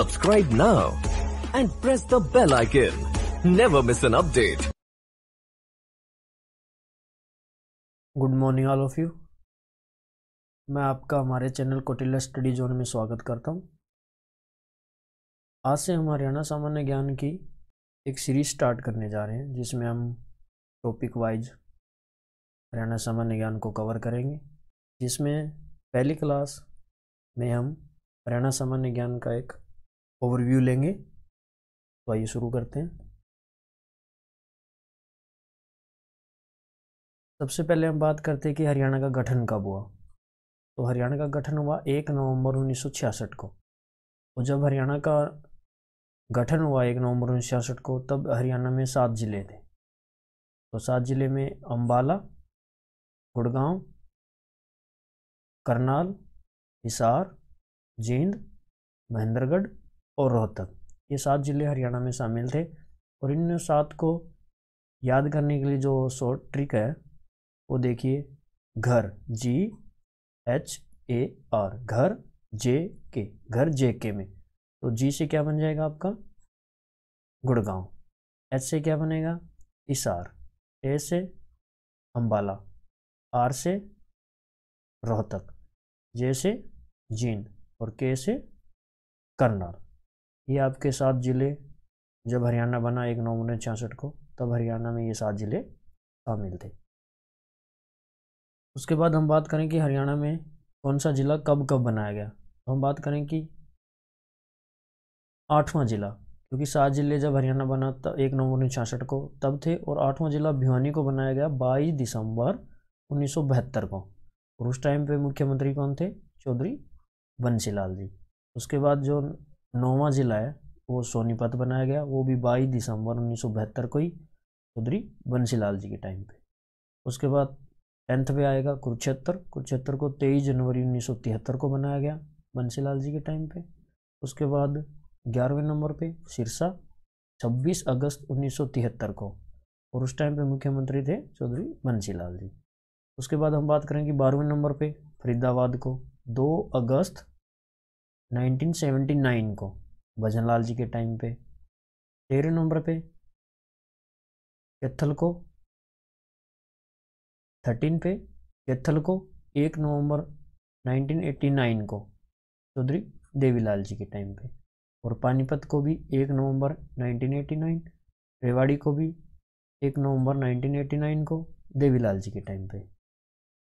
Subscribe now and press the bell icon. Never miss an update. Good morning all of you मैं आपका हमारे channel कोटिल्ला study zone में स्वागत करता हूं। आज से हम हरियाणा सामान्य ज्ञान की एक सीरीज स्टार्ट करने जा रहे हैं जिसमें हम टॉपिक वाइज हरियाणा सामान्य ज्ञान को कवर करेंगे जिसमें पहली क्लास में हम हरियाणा सामान्य ज्ञान का एक ओवरव्यू लेंगे तो आइए शुरू करते हैं सबसे पहले हम बात करते हैं कि हरियाणा का गठन कब हुआ तो हरियाणा का गठन हुआ एक नवंबर उन्नीस को और जब हरियाणा का गठन हुआ एक नवंबर उन्नीस को तब हरियाणा में सात ज़िले थे तो सात ज़िले में अम्बाला गुड़गांव करनाल हिसार जींद महेंद्रगढ़ और रोहतक ये सात ज़िले हरियाणा में शामिल थे और इन सात को याद करने के लिए जो शॉर्ट ट्रिक है वो देखिए घर जी एच ए आर घर जे के घर जे के में तो जी से क्या बन जाएगा आपका गुड़गांव एच से क्या बनेगा इसार ए से अम्बाला आर से रोहतक जे से जींद और के से करनाल ये आपके सात ज़िले जब हरियाणा बना एक नौ उन्नीस छियासठ को तब हरियाणा में ये सात ज़िले शामिल थे उसके बाद हम बात करें कि हरियाणा में कौन सा ज़िला कब कब बनाया गया तो हम बात करें कि आठवां ज़िला क्योंकि सात ज़िले जब हरियाणा बना तब एक नवंबर उन्नीस छियासठ को तब थे और आठवां ज़िला भिवानी को बनाया गया बाईस दिसंबर उन्नीस को और उस टाइम पे मुख्यमंत्री कौन थे चौधरी बंसीलाल जी उसके बाद जो नोवा जिला है वो सोनीपत बनाया गया वो भी बाईस दिसंबर उन्नीस को ही चौधरी बंसीलाल जी के टाइम पे उसके बाद टेंथ पे आएगा कुरुक्षेत्र कुरुक्षेत्र को तेईस जनवरी उन्नीस को बनाया गया बंसीलाल जी के टाइम पे उसके बाद ग्यारहवें नंबर पे सिरसा 26 अगस्त 1973 को और उस टाइम पे मुख्यमंत्री थे चौधरी बंसीलाल जी उसके बाद हम बात करें कि बारहवें नंबर पे फरीदाबाद को 2 अगस्त 1979 को लाल जी के टाइम पे तेरह नंबर पे कैथल को थर्टीन पे कैथल को एक नवंबर 1989 को चौधरी देवीलाल जी के टाइम पे और पानीपत को भी एक नवंबर 1989 रेवाड़ी को भी एक नवंबर 1989 को देवीलाल जी के टाइम पे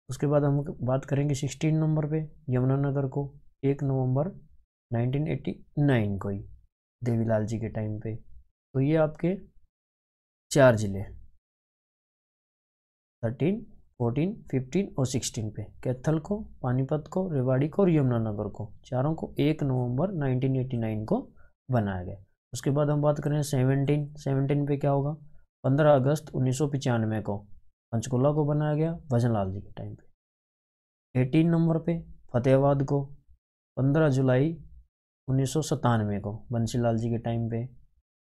उसके बाद हम बात करेंगे 16 नंबर पे यमुनानगर को एक नवंबर 1989 को ही देवीलाल जी के टाइम पे तो ये आपके चार ज़िले थर्टीन 14, फिफ्टीन और सिक्सटीन पे कैथल को पानीपत को रेवाड़ी को और यमुनानगर को चारों को एक नवंबर 1989 को बनाया गया उसके बाद हम बात करें सेवनटीन सेवनटीन पे क्या होगा पंद्रह अगस्त उन्नीस को पंचकुला को बनाया गया भजनलाल जी के टाइम पे एटीन नंबर पे फतेहाबाद को पंद्रह जुलाई उन्नीस को बंसीलाल जी के टाइम पे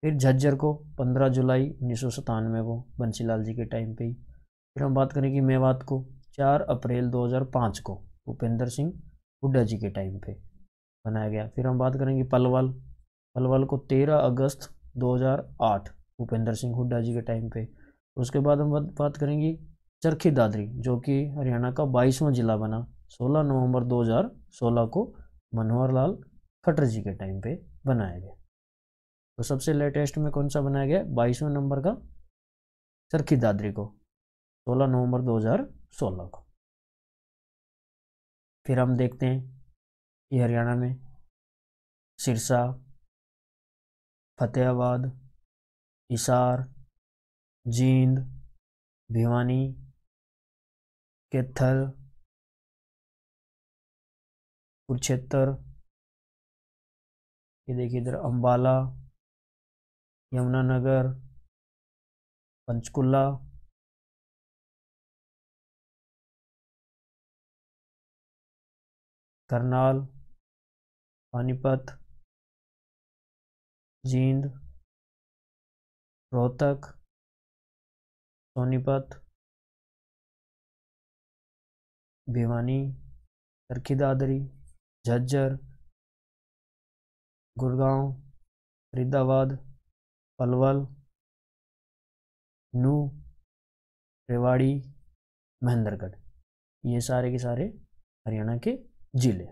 फिर झज्जर को 15 जुलाई उन्नीस को बंसीलाल जी के टाइम पे ही फिर हम बात करें कि मेवात को 4 अप्रैल 2005 को भूपेंद्र सिंह हुड्डा जी के टाइम पे बनाया गया फिर हम बात करेंगे पलवल पलवल को 13 अगस्त 2008 भूपेंद्र सिंह हुड्डा जी के टाइम पे उसके बाद हम बात करेंगे चरखी दादरी जो कि हरियाणा का बाईसवां जिला बना सोलह नवम्बर दो को मनोहर लाल खटर जी के टाइम पे बनाया गया तो सबसे लेटेस्ट में कौन सा बनाया गया बाईसवें नंबर का चरखी दादरी को 16 नवंबर 2016 को फिर हम देखते हैं कि हरियाणा में सिरसा फतेहाबाद हिसार जींद भिवानी केथल कुरुक्षेत्र ये देखिए इधर अम्बाला यमुनानगर पंचकुला करनाल पानीपत जींद रोहतक सोनीपत भिवानी चरखी दादरी झज्जर गुड़गांव फरीदाबाद पलवल नू रेवाड़ी महेंद्रगढ़ ये सारे के सारे हरियाणा के ज़िले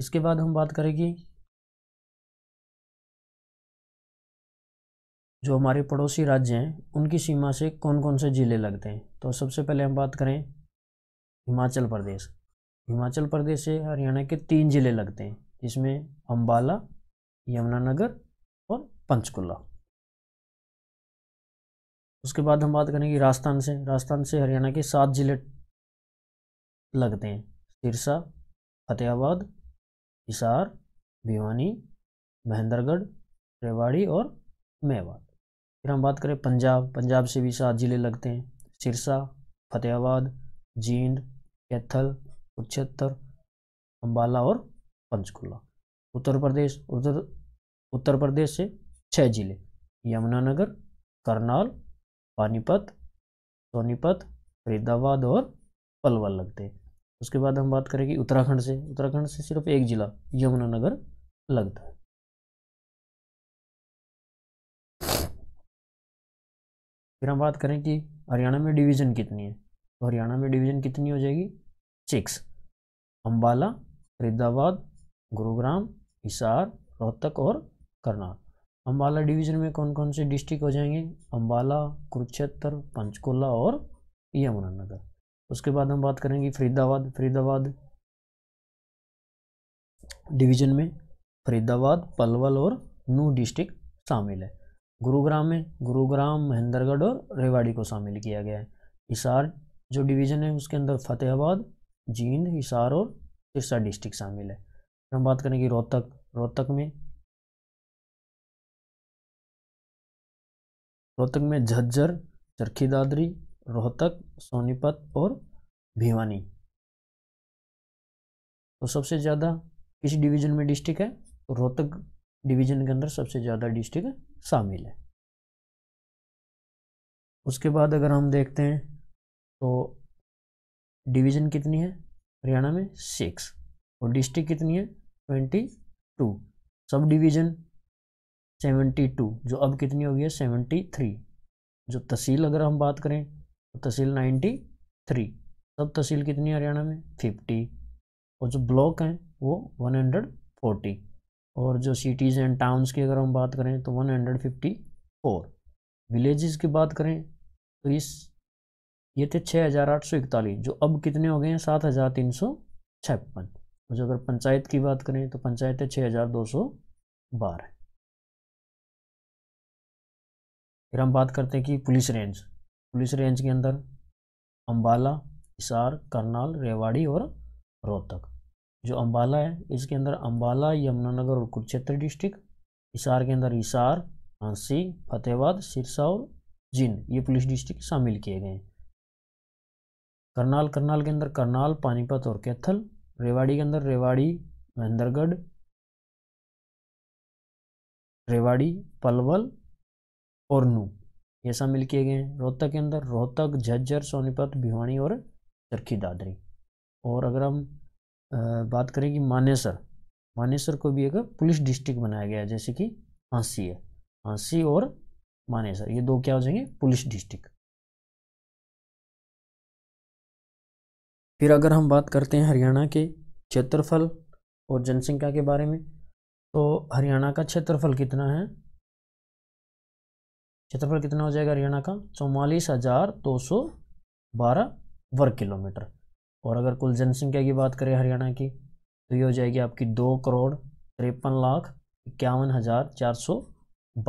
इसके बाद हम बात करेंगे जो हमारे पड़ोसी राज्य हैं उनकी सीमा से कौन कौन से ज़िले लगते हैं तो सबसे पहले हम बात करें हिमाचल प्रदेश हिमाचल प्रदेश से हरियाणा के तीन ज़िले लगते हैं इसमें अम्बाला यमुनानगर और पंचकुला उसके बाद हम बात करेंगे राजस्थान से राजस्थान से हरियाणा के सात जिले लगते हैं सिरसा फतेहाबाद हिसार भिवानी महेंद्रगढ़ रेवाड़ी और मेवाड़ फिर हम बात करें पंजाब पंजाब से भी सात ज़िले लगते हैं सिरसा फतेहाबाद जींद कैथल उच्छेत्तर अम्बाला और पंचकुला उत्तर प्रदेश उत्तर उत्तर प्रदेश से छः जिले यमुनानगर करनाल पानीपत सोनीपत फरीदाबाद और पलवल लगते हैं उसके बाद हम बात करेंगे उत्तराखंड से उत्तराखंड से सिर्फ एक जिला यमुनानगर लगता है फिर हम बात करें कि हरियाणा में डिवीज़न कितनी है तो हरियाणा में डिवीज़न कितनी हो जाएगी सिक्स अम्बाला फरीदाबाद गुरुग्राम हिसार रोहतक और करनाल अम्बाला डिवीजन में कौन कौन से डिस्ट्रिक्ट हो जाएंगे अम्बाला कुरुक्षेत्र पंचकुला और यमुनानगर उसके बाद हम बात करेंगे फरीदाबाद फरीदाबाद डिवीजन में फरीदाबाद पलवल और नू डिस्ट्रिक्ट शामिल है गुरुग्राम में गुरुग्राम महेंद्रगढ़ और रेवाड़ी को शामिल किया गया है हिसार जो डिवीजन है उसके अंदर फतेहाबाद जींद हिसार और सिरसा डिस्ट्रिक्ट शामिल है हम बात करेंगे रोहतक रोहतक में रोहतक में झज्जर चरखी दादरी रोहतक सोनीपत और भिवानी तो सबसे ज़्यादा किस डिवीजन में डिस्ट्रिक्ट है तो रोहतक डिवीजन के अंदर सबसे ज़्यादा डिस्ट्रिक्ट शामिल है उसके बाद अगर हम देखते हैं तो डिवीजन कितनी है हरियाणा में सिक्स और डिस्ट्रिक्ट कितनी है twenty two sub division seventy two जो अब कितनी हो गई है सेवेंटी थ्री जो तहसील अगर हम बात करें तो तहसील नाइन्टी थ्री सब तहसील कितनी हरियाणा में फिफ्टी और जो ब्लॉक हैं वो वन हंड्रेड फोर्टी और जो सिटीज़ एंड टाउन्स की अगर हम बात करें तो one hundred fifty four villages की बात करें तो इस ये थे छः हज़ार आठ सौ इकतालीस जो अब कितने हो गए हैं सात हज़ार तीन सौ छप्पन और जो अगर पंचायत की बात करें तो पंचायतें छः हज़ार दो सौ बारह फिर हम बात करते हैं कि पुलिस रेंज पुलिस रेंज के अंदर अम्बाला हिसार करनाल रेवाड़ी और रोहतक जो अम्बाला है इसके अंदर अम्बाला यमुनानगर और कुरुक्षेत्र डिस्ट्रिक्ट हिसार के अंदर हिसार हांसी फतेहाबाद सिरसा और जिन ये पुलिस डिस्ट्रिक्ट शामिल किए गए हैं करनाल करनाल के अंदर करनाल पानीपत और कैथल रेवाड़ी के अंदर रेवाड़ी महेंद्रगढ़ रेवाड़ी पलवल और नू ये सब मिल किए गए हैं रोहतक के अंदर रोहतक झज्जर सोनीपत भिवानी और चरखी दादरी और अगर हम बात करें कि मानेसर मानेसर को भी एक पुलिस डिस्ट्रिक्ट बनाया गया है जैसे कि हाँसी है हांसी और मानेसर ये दो क्या हो जाएंगे पुलिस डिस्ट्रिक्ट फिर अगर हम बात करते हैं हरियाणा के क्षेत्रफल और जनसंख्या के बारे में तो हरियाणा का क्षेत्रफल कितना है क्षेत्रफल कितना हो जाएगा हरियाणा का चौवालीस हजार दो सौ बारह वर्ग किलोमीटर और अगर कुल जनसंख्या की बात करें हरियाणा की तो ये हो जाएगी आपकी दो करोड़ तिरपन लाख इक्यावन हज़ार चार सौ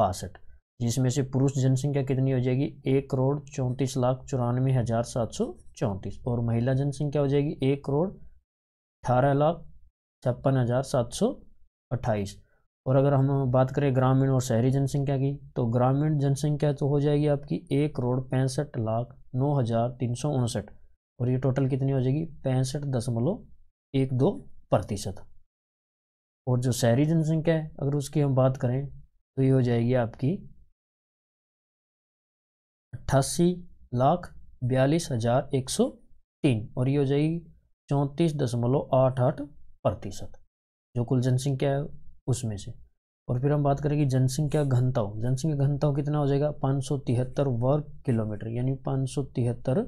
बासठ जिसमें से पुरुष जनसंख्या कितनी हो जाएगी एक करोड़ चौंतीस लाख चौरानवे हज़ार सात सौ चौंतीस और महिला जनसंख्या हो जाएगी एक करोड़ अठारह लाख छप्पन हज़ार सात सौ अट्ठाईस और अगर हम बात करें ग्रामीण और शहरी जनसंख्या की तो ग्रामीण जनसंख्या तो हो जाएगी आपकी एक करोड़ पैंसठ लाख नौ हज़ार तीन सौ उनसठ और ये टोटल कितनी हो जाएगी पैंसठ दशमलव एक दो प्रतिशत और जो शहरी जनसंख्या है अगर उसकी हम बात करें तो ये हो जाएगी आपकी अट्ठासी लाख बयालीस हज़ार एक सौ तीन और ये हो जाएगी चौंतीस दशमलव आठ आठ प्रतिशत जो कुल जनसंख्या है उसमें से और फिर हम बात करेंगे जनसंख्या घनताओं जनसंख्या घनताओं कितना हो जाएगा पाँच सौ तिहत्तर वर्ग किलोमीटर यानी पाँच सौ तिहत्तर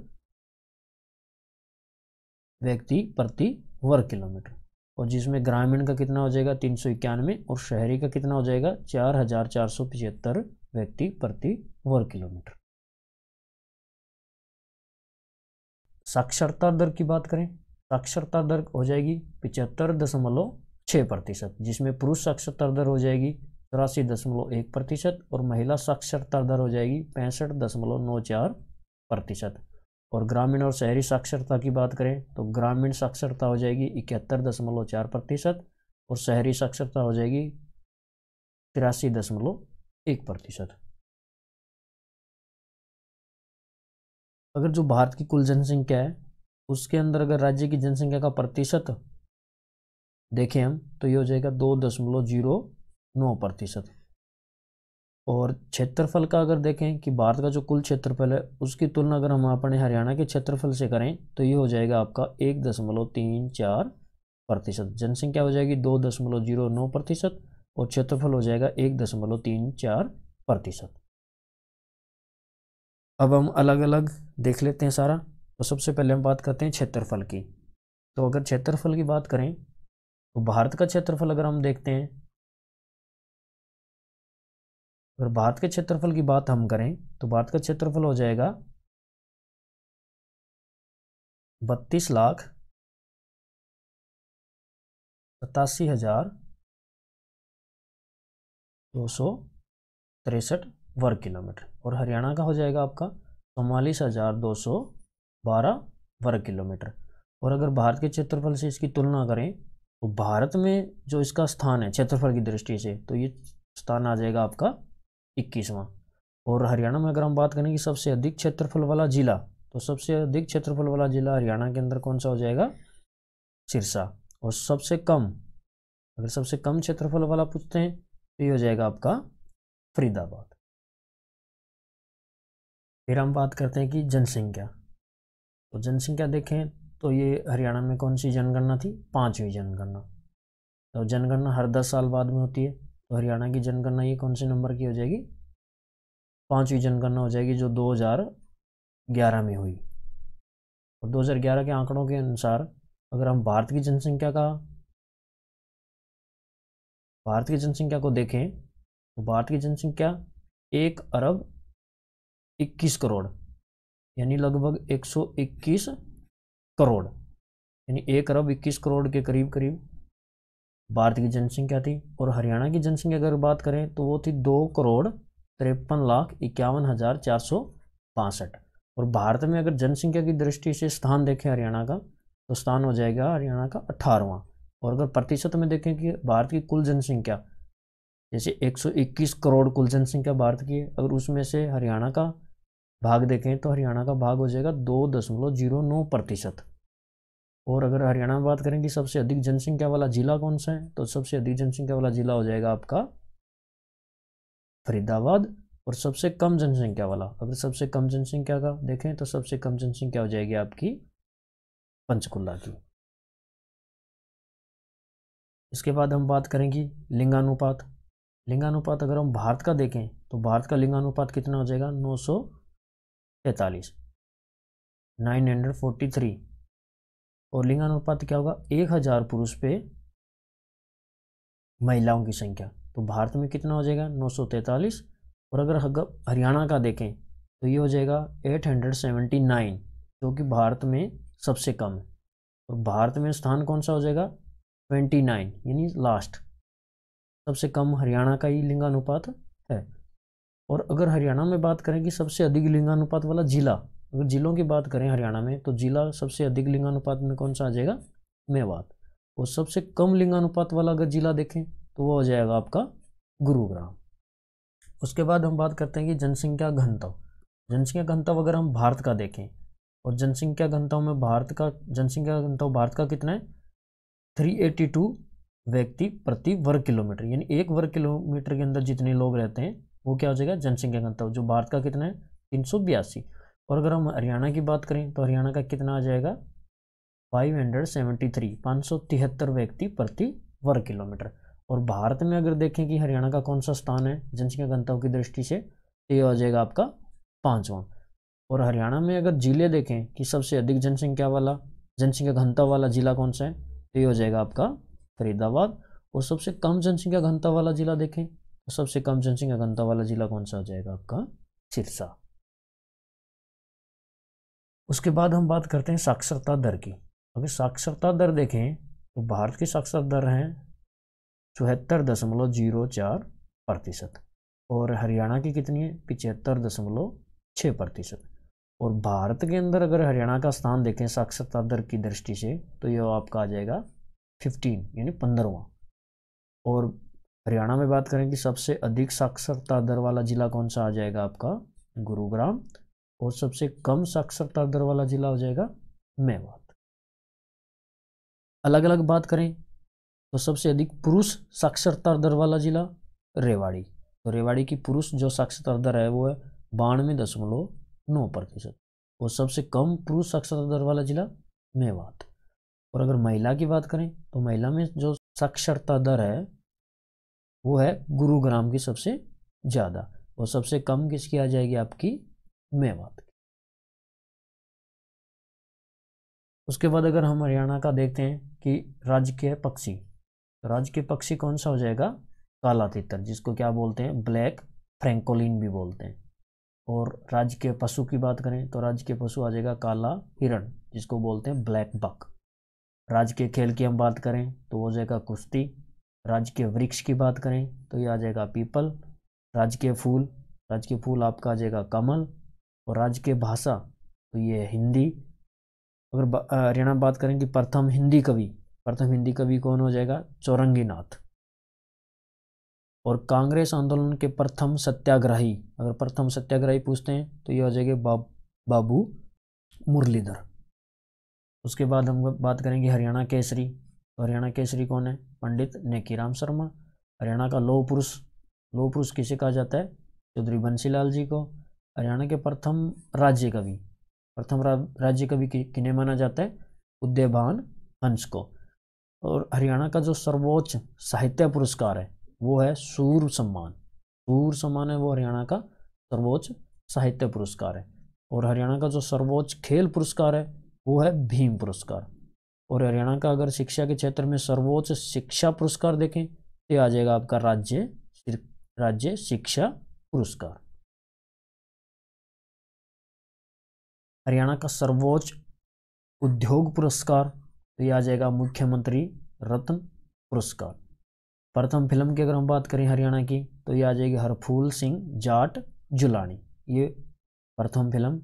व्यक्ति प्रति वर्ग किलोमीटर और जिसमें ग्रामीण का कितना हो जाएगा तीन सौ इक्यानवे और शहरी का कितना हो जाएगा चार हजार चार सौ पिछहत्तर व्यक्ति प्रति वर्ग किलोमीटर साक्षरता दर की बात करें साक्षरता दर हो जाएगी पिचहत्तर दशमलव छः प्रतिशत जिसमें पुरुष साक्षरता दर हो जाएगी चौरासी दशमलव एक प्रतिशत और महिला साक्षरता दर हो जाएगी पैंसठ दशमलव नौ चार प्रतिशत और ग्रामीण और शहरी साक्षरता की बात करें तो ग्रामीण साक्षरता हो जाएगी इकहत्तर दशमलव चार प्रतिशत और शहरी साक्षरता हो जाएगी तिरासी दशमलव एक प्रतिशत अगर जो भारत की कुल जनसंख्या है उसके अंदर अगर राज्य की जनसंख्या का प्रतिशत देखें हम तो ये हो जाएगा दो दशमलव जीरो नौ प्रतिशत और क्षेत्रफल का अगर देखें कि भारत का जो कुल क्षेत्रफल है उसकी तुलना अगर हम अपने हरियाणा के क्षेत्रफल से करें तो ये हो जाएगा आपका एक दशमलव तीन चार प्रतिशत जनसंख्या हो जाएगी दो दशमलव जीरो नौ प्रतिशत और क्षेत्रफल हो जाएगा एक दशमलव तीन चार प्रतिशत अब हम अलग अलग देख लेते हैं सारा तो सबसे पहले हम बात करते हैं क्षेत्रफल की तो अगर क्षेत्रफल की बात करें तो भारत का क्षेत्रफल अगर हम देखते हैं अगर भारत के क्षेत्रफल की बात हम करें तो भारत का क्षेत्रफल हो जाएगा बत्तीस लाख सतासी हजार दो सौ तिरसठ वर्ग किलोमीटर और हरियाणा का हो जाएगा आपका चौवालीस हजार दो सौ बारह वर्ग किलोमीटर और अगर भारत के क्षेत्रफल से इसकी तुलना करें तो भारत में जो इसका स्थान है क्षेत्रफल की दृष्टि से तो ये स्थान आ जाएगा आपका इक्कीसवां और हरियाणा में अगर हम बात करें कि सबसे अधिक क्षेत्रफल वाला जिला तो सबसे अधिक क्षेत्रफल वाला जिला हरियाणा के अंदर कौन सा हो जाएगा सिरसा और सबसे कम अगर सबसे कम क्षेत्रफल वाला पूछते हैं तो ये हो जाएगा आपका फरीदाबाद फिर हम बात करते हैं कि जनसंख्या तो जनसंख्या देखें तो ये हरियाणा में कौन सी जनगणना थी पाँचवीं जनगणना तो जनगणना हर दस साल बाद में होती है तो हरियाणा की जनगणना ये कौन से नंबर की हो जाएगी पाँचवीं जनगणना हो जाएगी जो 2011 में हुई और 2011 के आंकड़ों के अनुसार अगर हम भारत की जनसंख्या का भारत की जनसंख्या को देखें तो भारत की जनसंख्या एक अरब इक्कीस करोड़ यानी लगभग 121 करोड़ यानी एक अरब इक्कीस करोड़ के करीब करीब भारत की जनसंख्या थी और हरियाणा की जनसंख्या अगर बात करें तो वो थी दो करोड़ तिरपन लाख इक्यावन हज़ार चार सौ बासठ और भारत में अगर जनसंख्या की दृष्टि से स्थान देखें हरियाणा का तो स्थान हो जाएगा हरियाणा का अठारहवा और अगर प्रतिशत में देखें कि भारत की कुल जनसंख्या जैसे 121 करोड़ कुल जनसंख्या भारत की है अगर उसमें से हरियाणा का भाग देखें तो हरियाणा का भाग हो जाएगा दो दशमलव जीरो नौ प्रतिशत और अगर हरियाणा में बात करें कि सबसे अधिक जनसंख्या वाला जिला कौन सा है तो सबसे अधिक जनसंख्या वाला जिला हो जाएगा आपका फरीदाबाद और सबसे कम जनसंख्या वाला अगर सबसे कम जनसंख्या का देखें तो सबसे कम जनसंख्या हो जाएगी आपकी पंचकुला की इसके बाद हम बात करेंगे लिंगानुपात लिंगानुपात अगर हम भारत का देखें तो भारत का लिंगानुपात कितना हो जाएगा नौ सौ पैंतालीस नाइन हंड्रेड फोर्टी थ्री और लिंगानुपात क्या होगा एक हज़ार पुरुष पे महिलाओं की संख्या तो भारत में कितना हो जाएगा नौ सौ तैंतालीस और अगर हरियाणा का देखें तो ये हो जाएगा एट हंड्रेड सेवेंटी नाइन जो कि भारत में सबसे कम है और भारत में स्थान कौन सा हो जाएगा ट्वेंटी नाइन यानी लास्ट सबसे कम हरियाणा का ही लिंगानुपात है और अगर हरियाणा में बात करें कि सबसे अधिक लिंगानुपात वाला जिला अगर जिलों की बात करें हरियाणा में तो जिला सबसे अधिक लिंगानुपात में कौन सा आ जाएगा मेवात और सबसे कम लिंगानुपात वाला अगर जिला देखें तो वो हो जाएगा आपका गुरुग्राम उसके बाद हम बात करते हैं कि जनसंख्या घनत्व जनसंख्या घनत्व अगर हम भारत का देखें और जनसंख्या घनत्व में भारत का जनसंख्या घनत्व भारत का कितना है 382 व्यक्ति प्रति वर्ग किलोमीटर यानी एक वर्ग किलोमीटर के अंदर जितने लोग रहते हैं वो क्या हो जाएगा जनसंख्या घनत्व तो जो भारत का कितना है तीन सौ बयासी और अगर हम हरियाणा की बात करें तो हरियाणा का कितना आ जाएगा फाइव हंड्रेड सेवेंटी थ्री पाँच सौ तिहत्तर व्यक्ति प्रति वर्ग किलोमीटर और भारत में अगर देखें कि हरियाणा का कौन सा स्थान है जनसंख्या घनत्व की दृष्टि से तो ये हो जाएगा आपका पाँचवा और हरियाणा में अगर ज़िले देखें कि सबसे अधिक जनसंख्या वाला जनसंख्या घनता वाला ज़िला कौन सा है तो ये हो जाएगा आपका फरीदाबाद और सबसे कम जनसंख्या घनता वाला ज़िला देखें सबसे कम जनसंख्या घनता वाला जिला कौन सा हो जाएगा आपका सिरसा उसके बाद हम बात करते हैं साक्षरता दर की अगर साक्षरता दर देखें तो भारत की साक्षरता दर है चौहत्तर दशमलव जीरो चार प्रतिशत और हरियाणा की कितनी है पिचहत्तर दशमलव छः प्रतिशत और भारत के अंदर अगर हरियाणा का स्थान देखें साक्षरता दर की दृष्टि से तो यह आपका आ जाएगा फिफ्टीन यानी पंद्रहवा और हरियाणा में बात करें कि सबसे अधिक साक्षरता दर वाला जिला कौन सा आ जाएगा आपका गुरुग्राम और सबसे कम साक्षरता दर वाला जिला हो जाएगा मेवात अलग अलग बात करें तो सबसे अधिक पुरुष साक्षरता दर वाला जिला रेवाड़ी तो रेवाड़ी की पुरुष जो साक्षरता दर है वो है बानवे दशमलव नौ प्रतिशत और सबसे कम पुरुष साक्षरता दर वाला जिला मेवात और अगर महिला की बात करें तो महिला में जो साक्षरता दर है वो है गुरुग्राम की सबसे ज़्यादा और सबसे कम किसकी आ जाएगी आपकी मेवात की उसके बाद अगर हम हरियाणा का देखते हैं कि राज्य के पक्षी तो राज्य के पक्षी कौन सा हो जाएगा काला तितर जिसको क्या बोलते हैं ब्लैक फ्रेंकोलिन भी बोलते हैं और राज्य के पशु की बात करें तो राज्य के पशु आ जाएगा काला हिरण जिसको बोलते हैं ब्लैक बक राज्य के खेल की हम बात करें तो हो जाएगा कुश्ती राज्य के वृक्ष की बात करें तो ये आ जाएगा पीपल राज्य के फूल राज्य के फूल आपका आ जाएगा कमल और राज्य के भाषा तो ये हिंदी अगर हरियाणा बात करें कि प्रथम हिंदी कवि प्रथम हिंदी कवि कौन हो जाएगा चौरंगीनाथ और कांग्रेस आंदोलन के प्रथम सत्याग्रही अगर प्रथम सत्याग्रही पूछते हैं तो ये हो जाएंगे बाब बाबू मुरलीधर उसके बाद हम बात करेंगे हरियाणा केसरी हरियाणा केसरी कौन है पंडित नेकीराम शर्मा हरियाणा का लोह पुरुष लोह पुरुष किसे कहा जाता है चौधरी बंसीलाल जी को हरियाणा के प्रथम राज्य कवि प्रथम राज्य कवि किन्हें माना जाता है उद्यभान हंस को और हरियाणा का जो सर्वोच्च साहित्य पुरस्कार है वो है सूर सम्मान सूर सम्मान है वो हरियाणा का सर्वोच्च साहित्य पुरस्कार है और हरियाणा का जो सर्वोच्च खेल पुरस्कार है वो है भीम पुरस्कार और हरियाणा का अगर शिक्षा के क्षेत्र में सर्वोच्च शिक्षा पुरस्कार देखें तो यह आ जाएगा आपका राज्य राज्य शिक्षा पुरस्कार हरियाणा का सर्वोच्च उद्योग पुरस्कार तो यह आ जाएगा मुख्यमंत्री रत्न पुरस्कार प्रथम फिल्म की अगर हम बात करें हरियाणा की तो यह आ जाएगी हरफूल सिंह जाट जुलानी ये प्रथम फिल्म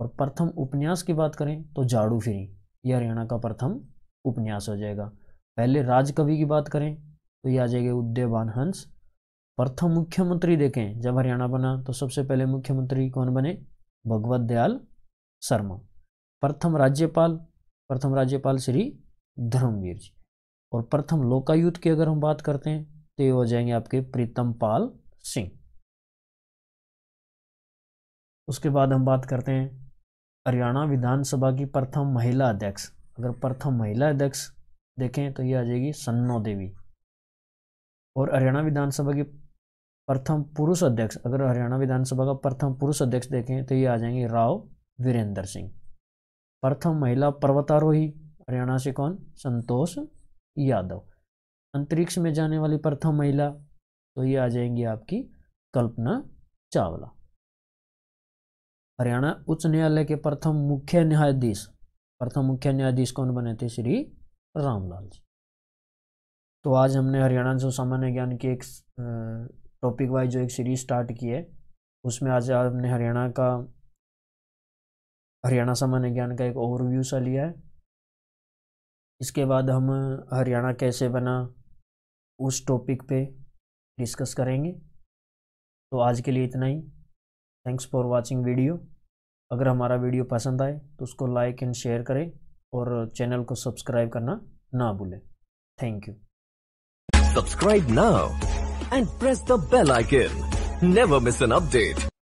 और प्रथम उपन्यास की बात करें तो झाड़ू फिरी ये हरियाणा का प्रथम उपन्यास हो जाएगा पहले राजकवि की बात करें तो ये आ जाएगा उद्यवान हंस प्रथम मुख्यमंत्री देखें जब हरियाणा बना तो सबसे पहले मुख्यमंत्री कौन बने भगवत दयाल शर्मा प्रथम राज्यपाल प्रथम राज्यपाल श्री धर्मवीर जी और प्रथम लोकायुक्त की अगर हम बात करते हैं तो ये हो जाएंगे आपके प्रीतम पाल सिंह उसके बाद हम बात करते हैं हरियाणा विधानसभा की प्रथम महिला अध्यक्ष अगर प्रथम महिला अध्यक्ष देखें तो ये आ जाएगी सन्नो देवी और हरियाणा विधानसभा की प्रथम पुरुष अध्यक्ष अगर हरियाणा विधानसभा का प्रथम पुरुष अध्यक्ष देखें तो ये आ जाएंगे राव वीरेंद्र सिंह प्रथम महिला पर्वतारोही हरियाणा से कौन संतोष यादव अंतरिक्ष में जाने वाली प्रथम महिला तो ये आ जाएंगी आपकी कल्पना चावला हरियाणा उच्च न्यायालय के प्रथम मुख्य न्यायाधीश प्रथम मुख्य न्यायाधीश कौन बने थे श्री रामलाल जी तो आज हमने हरियाणा जो सामान्य ज्ञान की एक टॉपिक वाइज जो एक सीरीज स्टार्ट की है उसमें आज हमने हरियाणा का हरियाणा सामान्य ज्ञान का एक ओवरव्यू सा लिया है इसके बाद हम हरियाणा कैसे बना उस टॉपिक पे डिस्कस करेंगे तो आज के लिए इतना ही थैंक्स फॉर वॉचिंग वीडियो अगर हमारा वीडियो पसंद आए तो उसको लाइक एंड शेयर करें और चैनल को सब्सक्राइब करना ना भूलें thank you subscribe now and press the bell icon never miss an update